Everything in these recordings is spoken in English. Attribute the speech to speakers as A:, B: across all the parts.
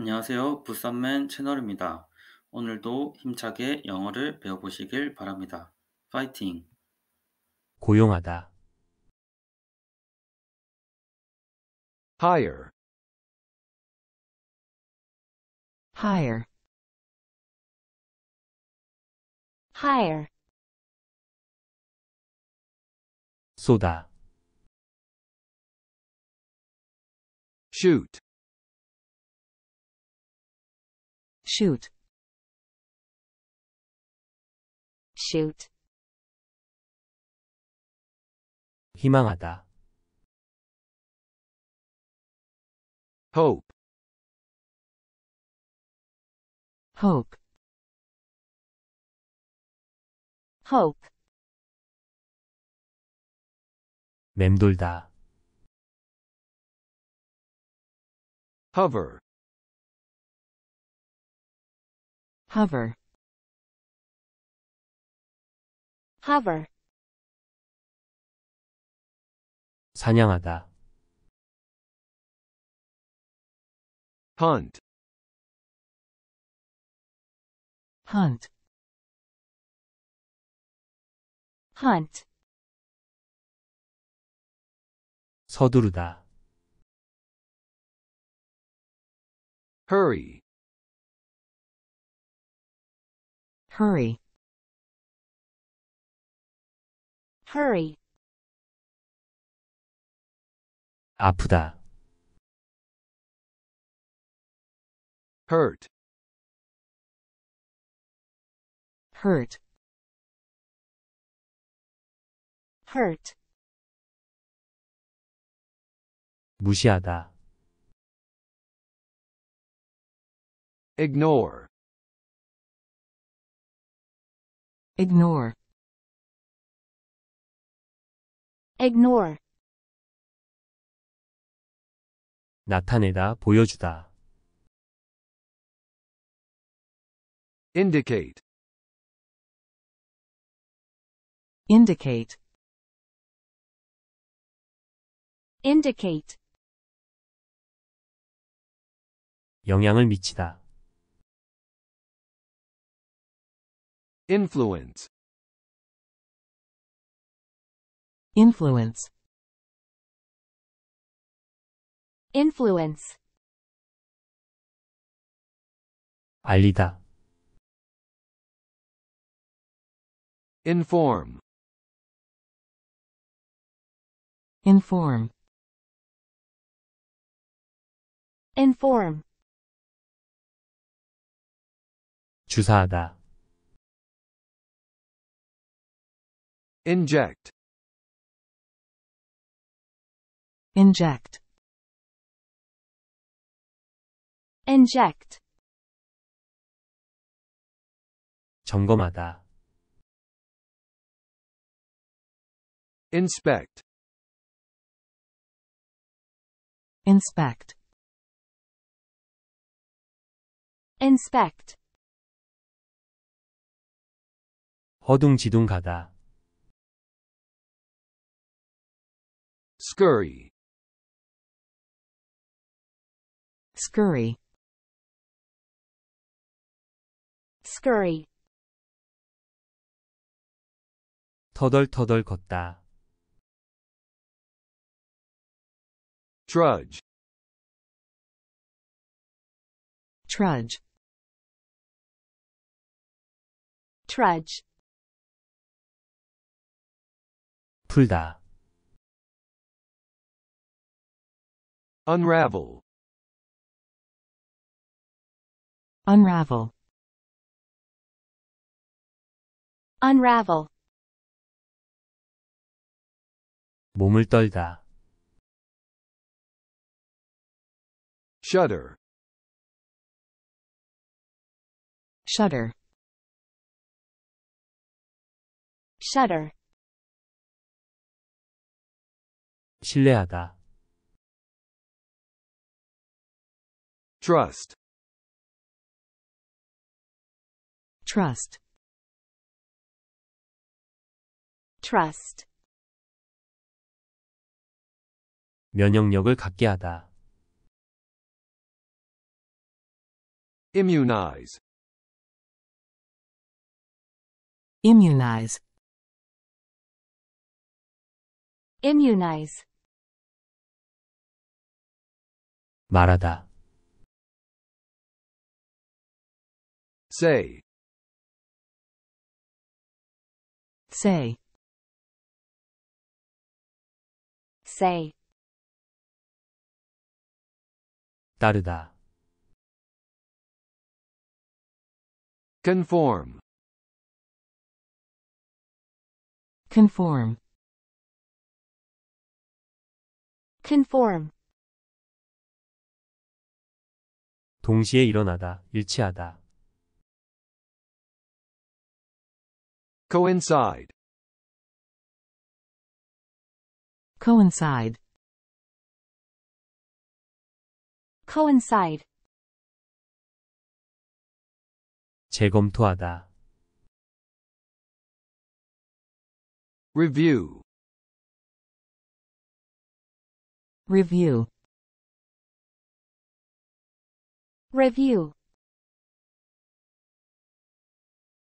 A: 안녕하세요. 부산맨 채널입니다. 오늘도 힘차게 영어를 배워보시길 바랍니다. 파이팅! 고용하다 hire hire hire 쏟아 shoot shoot shoot 희망하다 hope hope hope 맴돌다 hover hover hover 사냥하다 hunt hunt hunt 서두르다 hurry hurry hurry 아프다 hurt hurt hurt 무시하다 ignore ignore ignore 나타내다 보여주다 indicate indicate indicate 영향을 미치다 Influence Influence Influence 알리다 Inform Inform Inform 주사하다 Inject Inject Inject 점검하다 Inspect Inspect Inspect 허둥지둥 가다. Scurry Scurry Scurry 터덜터덜 걷다 Trudge Trudge Trudge 풀다 Unravel. Unravel. Unravel. 몸을 떨다. Shudder. Shudder. Shudder. 신뢰하다. Trust Trust Trust 면역력을 갖게 하다. immunize immunize immunize 말하다 say say say 따르다 conform conform conform 동시에 일어나다 일치하다 Coincide Coincide Coincide 재검토하다 Review Review Review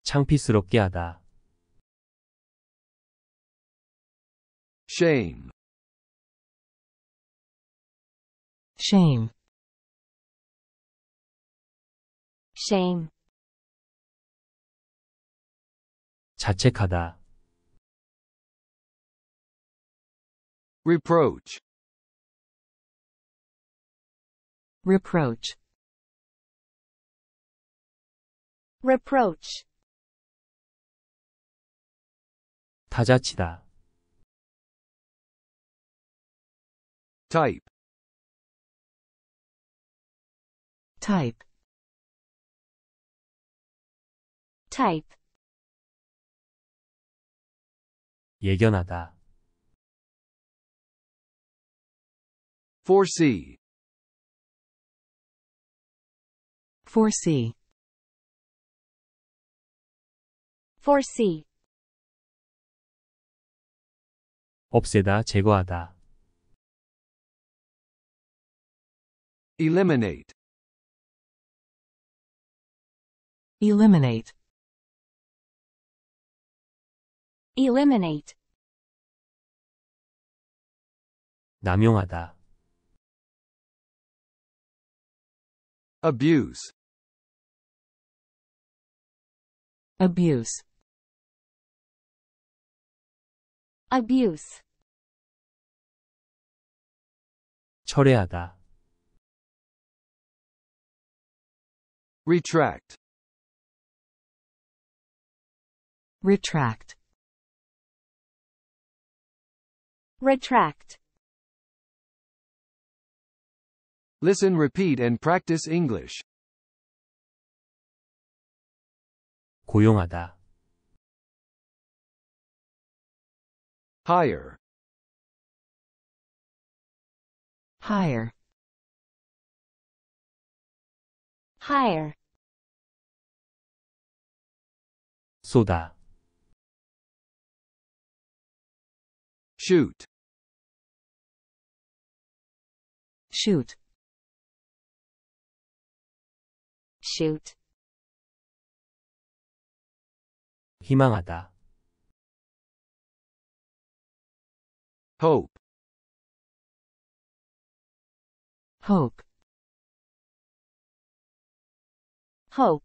A: 창피스럽게 하다 Shame Shame Shame 자책하다 reproach reproach reproach 다자치다 Type Type Type 예견하다 Foresee. Foresee. Foresee. 없애다 제거하다 Eliminate. Eliminate. Eliminate. 남용하다. Abuse. Abuse. Abuse. 철회하다. Retract Retract Retract Listen repeat and practice English. 고용하다 Hire Higher higher 쏟아 shoot shoot shoot 희망하다 hope hope hope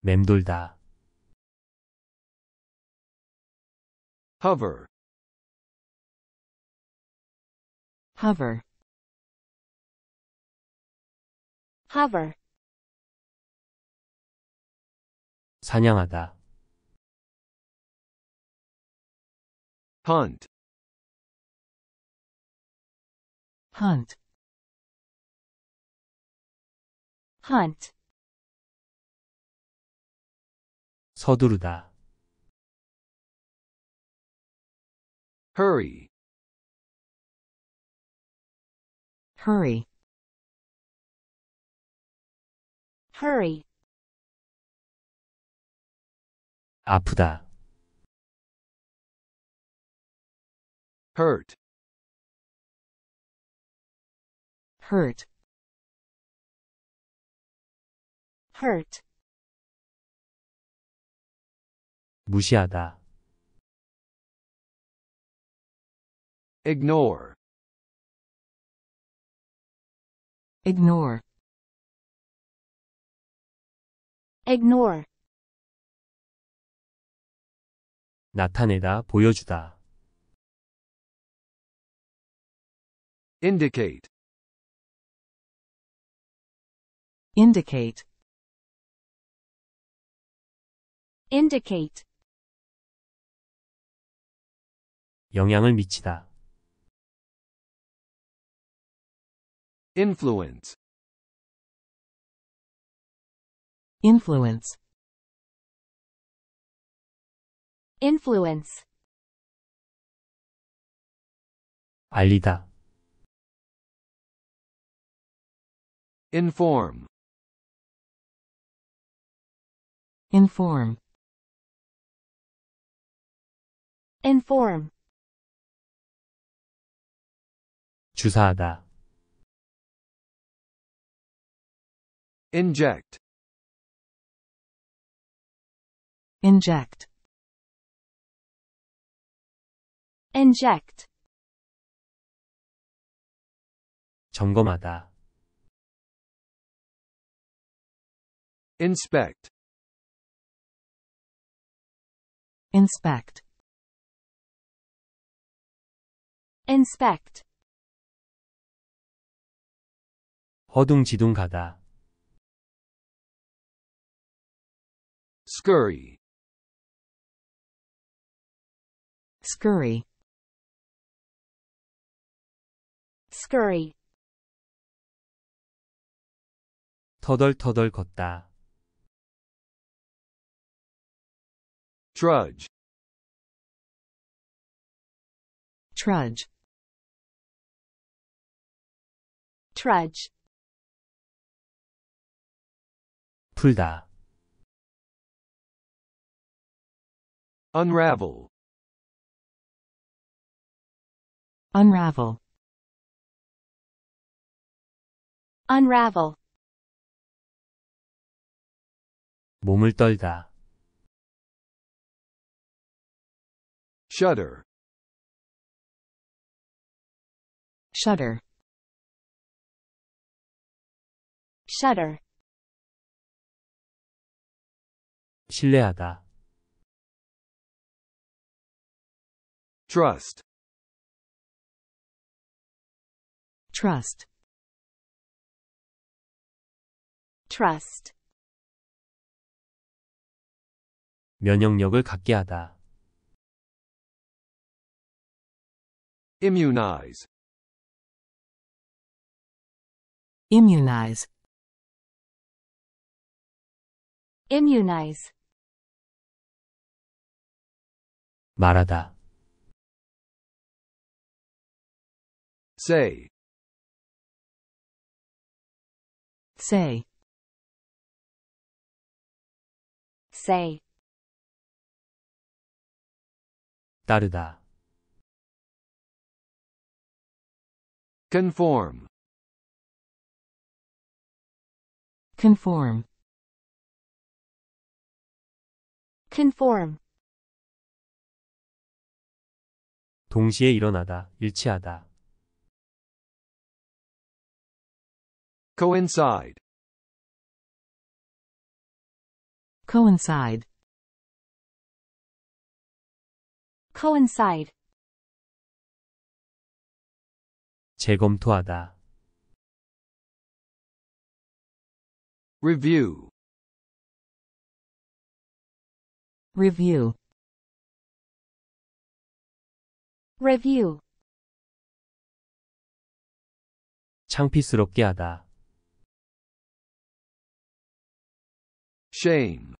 A: 맴돌다 hover hover hover 사냥하다 hunt hunt hunt 서두르다 hurry hurry hurry 아프다 hurt hurt hurt. 무시하다. ignore ignore ignore 나타내다, 보여주다. indicate indicate indicate 영향을 미치다 influence influence influence 알리다 inform inform inform 주사하다 inject inject inject 점검하다 inspect inspect inspect 허둥지둥가다 scurry scurry scurry 터덜터덜 걷다 trudge trudge trudge. 풀다 unravel unravel unravel 몸을 떨다 shudder shudder shutter. 신뢰하다. trust trust trust 면역력을 갖게 하다. immunize immunize immunize 말하다 say say say 따르다 conform conform conform 동시에 일어나다, 일치하다. coincide coincide coincide 재검토하다 review review review 창피스럽게 하다 shame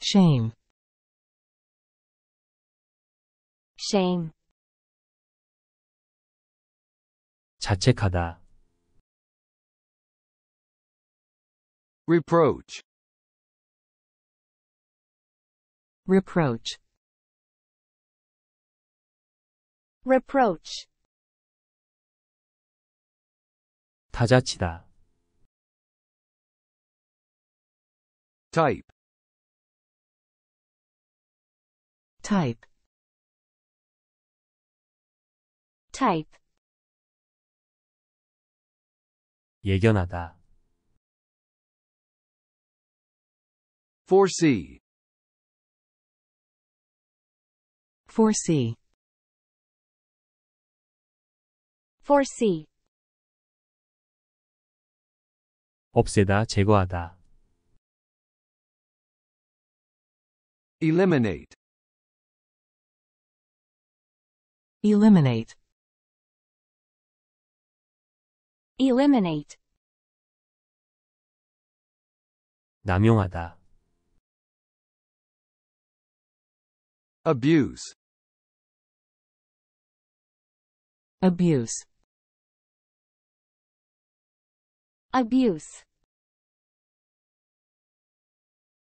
A: shame shame 자책하다 reproach Reproach. Reproach. 다자치다. Type. Type. Type. 예견하다. foresee 4C 4C 없애다 제거하다 eliminate eliminate eliminate 남용하다 abuse abuse abuse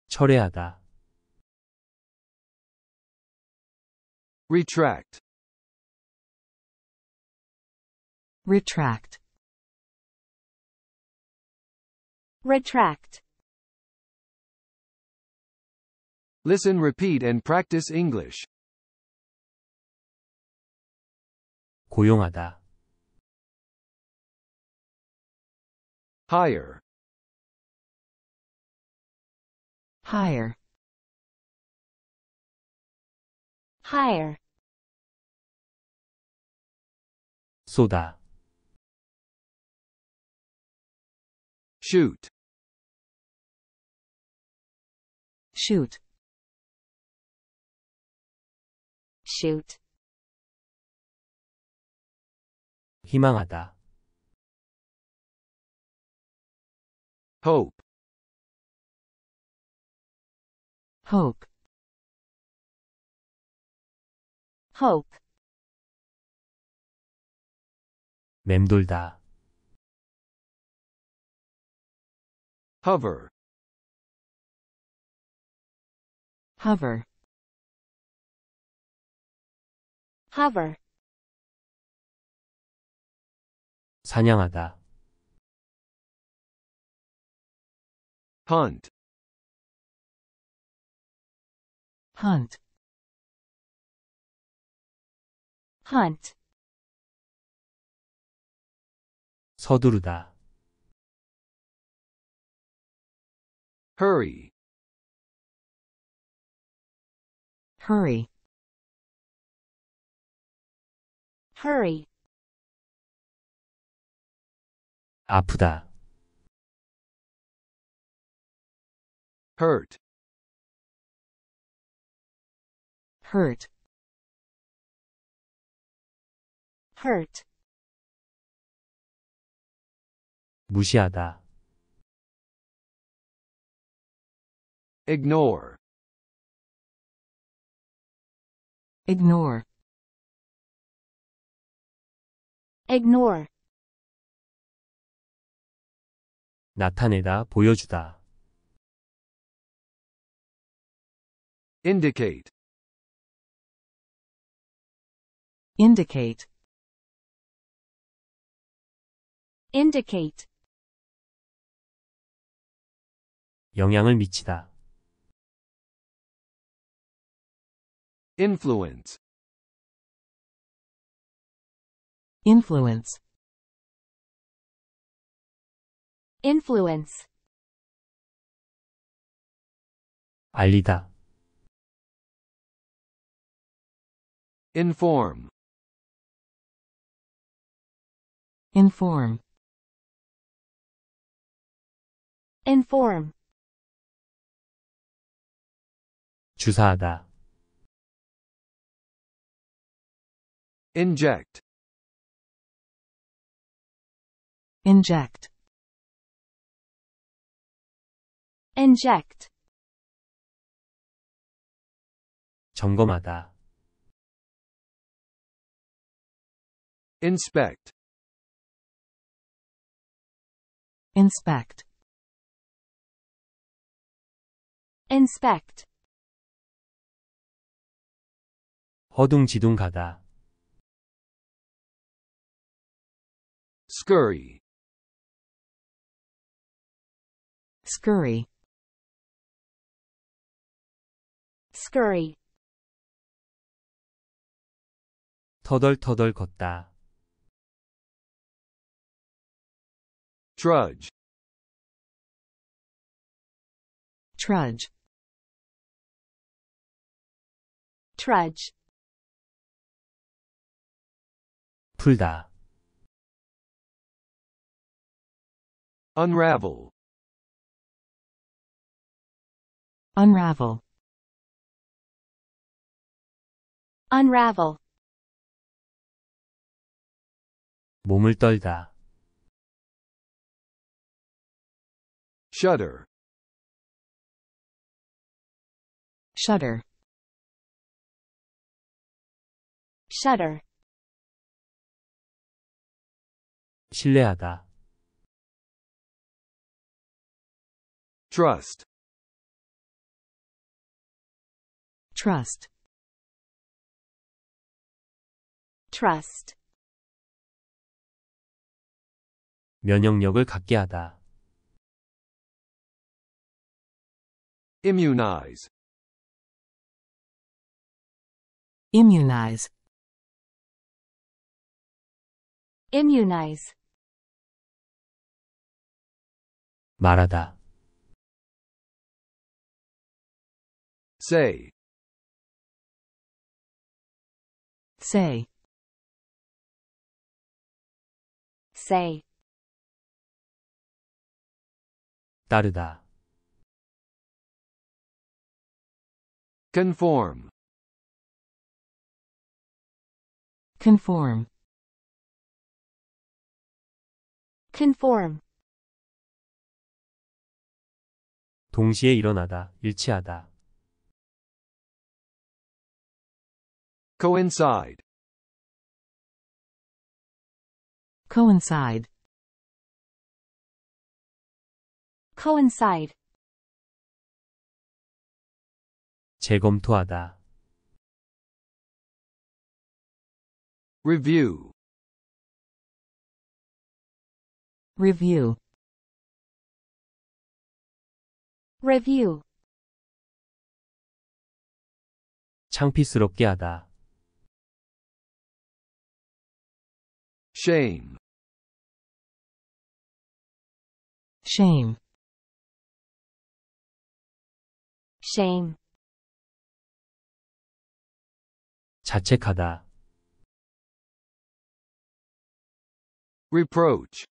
A: 철회하다 retract retract retract Listen repeat and practice English 고용하다. hire hire hire Soda. shoot shoot shoot 희망하다. hope hope hope 맴돌다 hover hover hover 사냥하다. hunt, hunt, hunt, 서두르다. hurry, hurry, hurry, 아프다. hurt hurt hurt 무시하다. ignore ignore ignore 나타내다, 보여주다. indicate indicate indicate 영향을 미치다. influence influence influence 알리다 inform inform inform 주사하다 inject inject inject 점검하다 inspect inspect inspect 허둥지둥가다 scurry scurry scurry. 터덜터덜 걷다. Trudge. Trudge. Trudge. 풀다. Unravel. Unravel. unravel 몸을 떨다 shudder shudder shudder 신뢰하다 trust trust Trust. 면역력을 갖게 하다. Immunize. Immunize. Immunize. 말하다. Say. Say. say. 따르다 conform conform conform 동시에 일어나다, 일치하다. coincide Coincide. Coincide. 재검토하다. Review. Review. Review. 창피스럽게 하다. Shame. shame shame 자책하다 reproach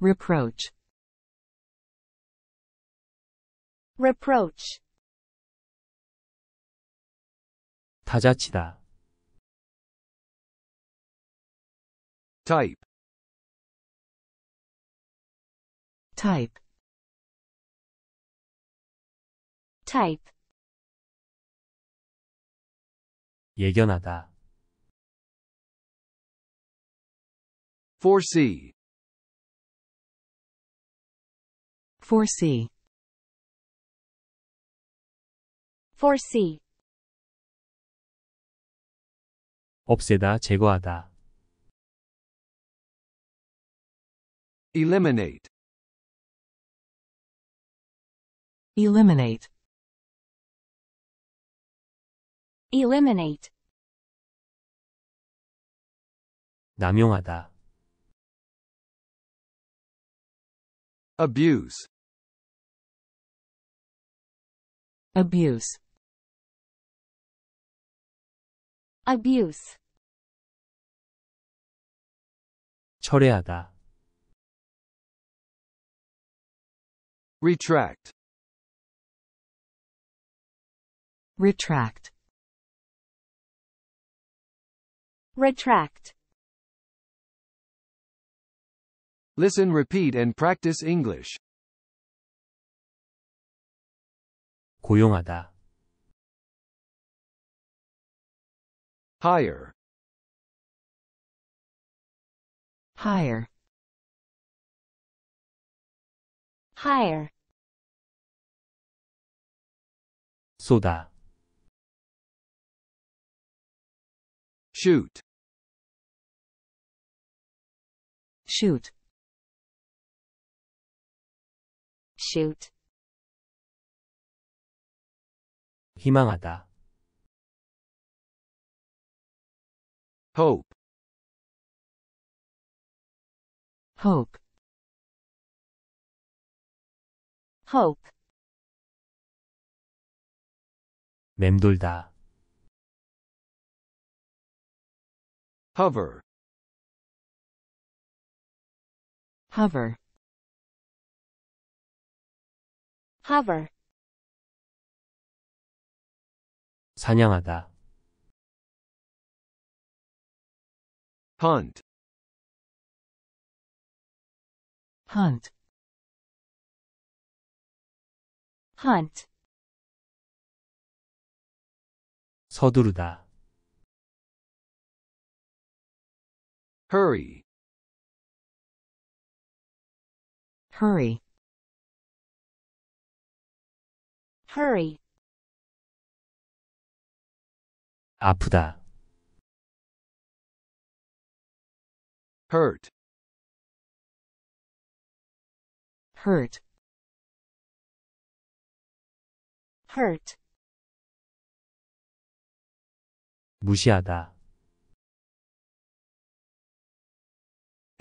A: reproach reproach 다자치다 type Type. Type. 예견하다. foresee foresee foresee 없애다, 제거하다. eliminate Eliminate. Eliminate. 남용하다. Abuse. Abuse. Abuse. 철회하다. Retract. Retract. Retract. Listen, repeat and practice English. 고용하다. Hire. Hire. Hire. 쏟아. Shoot. Shoot. Shoot. 희망하다. hope hope hope 맴돌다 hover hover hover 사냥하다 hunt hunt hunt 서두르다 Hurry. Hurry. Hurry. 아프다. hurt hurt hurt 무시하다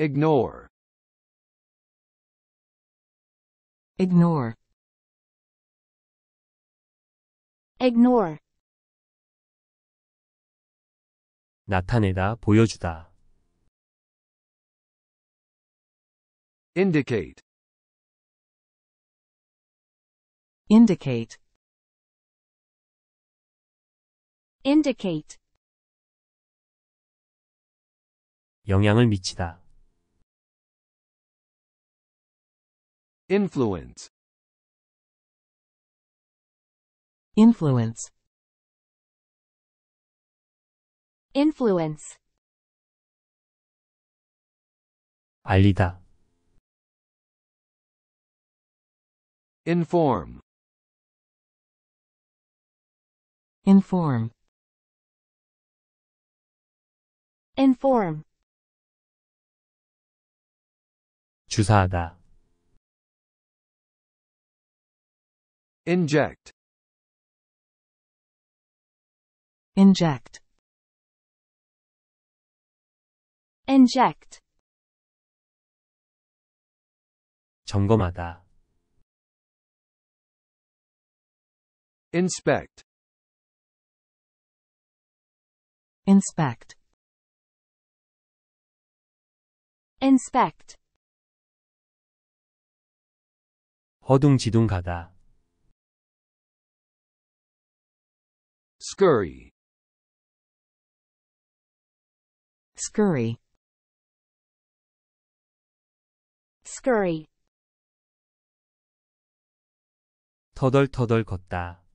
A: Ignore Ignore Ignore 나타내다, 보여주다. Indicate Indicate Indicate 영향을 미치다. Influence Influence Influence 알리다 Inform Inform Inform 주사하다 Inject Inject Inject 점검하다 Inspect Inspect Inspect 허둥지둥 가다. Scurry Scurry Scurry 터덜터덜 걷다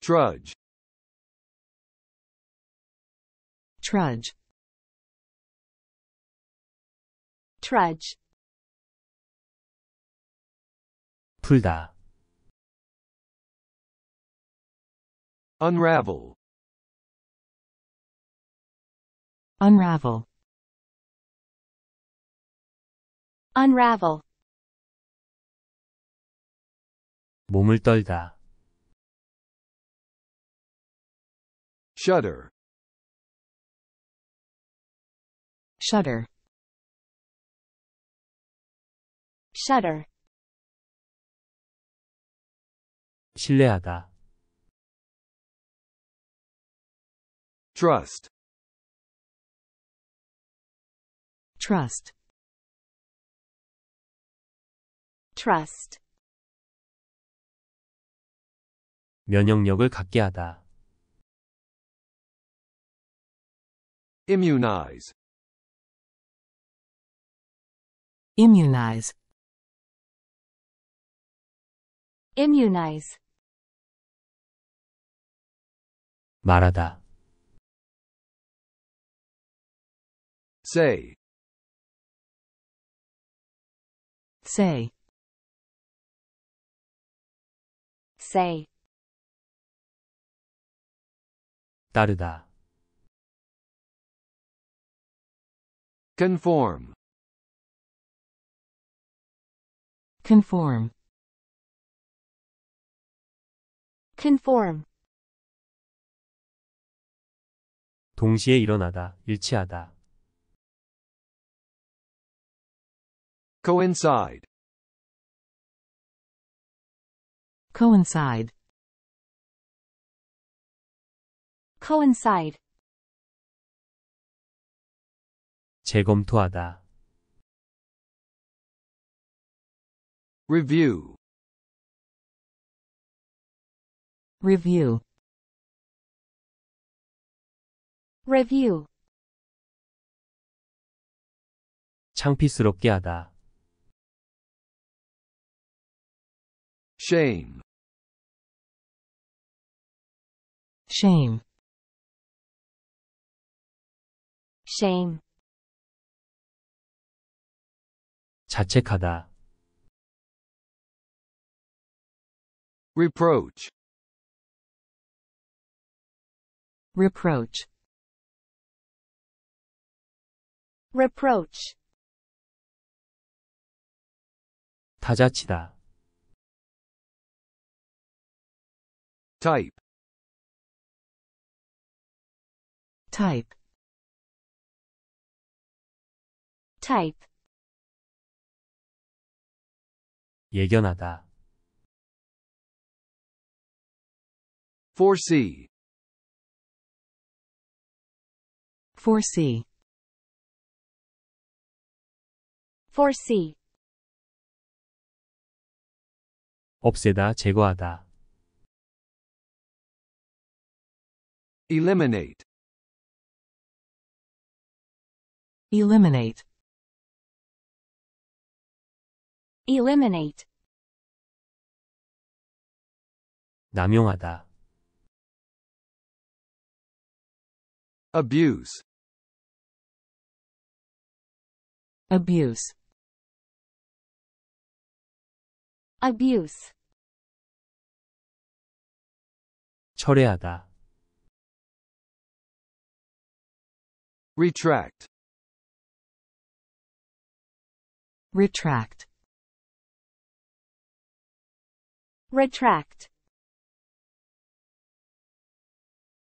A: Trudge Trudge Trudge 풀다 Unravel. Unravel. Unravel. 몸을 떨다. Shudder. Shudder. Shudder. 신뢰하다. Trust Trust Trust 면역력을 갖게 하다. immunize immunize immunize 말하다 say say say 따르다 conform conform conform 동시에 일어나다 일치하다 Coincide Coincide Coincide 재검토하다 Review Review Review 창피스럽게 하다 Shame Shame Shame 자책하다 reproach reproach reproach 다자치다 Type Type Type 예견하다 Foresee. Foresee. Foresee. 없애다 제거하다 Eliminate. Eliminate. Eliminate. 남용하다. Abuse. Abuse. Abuse. 철회하다. Retract Retract Retract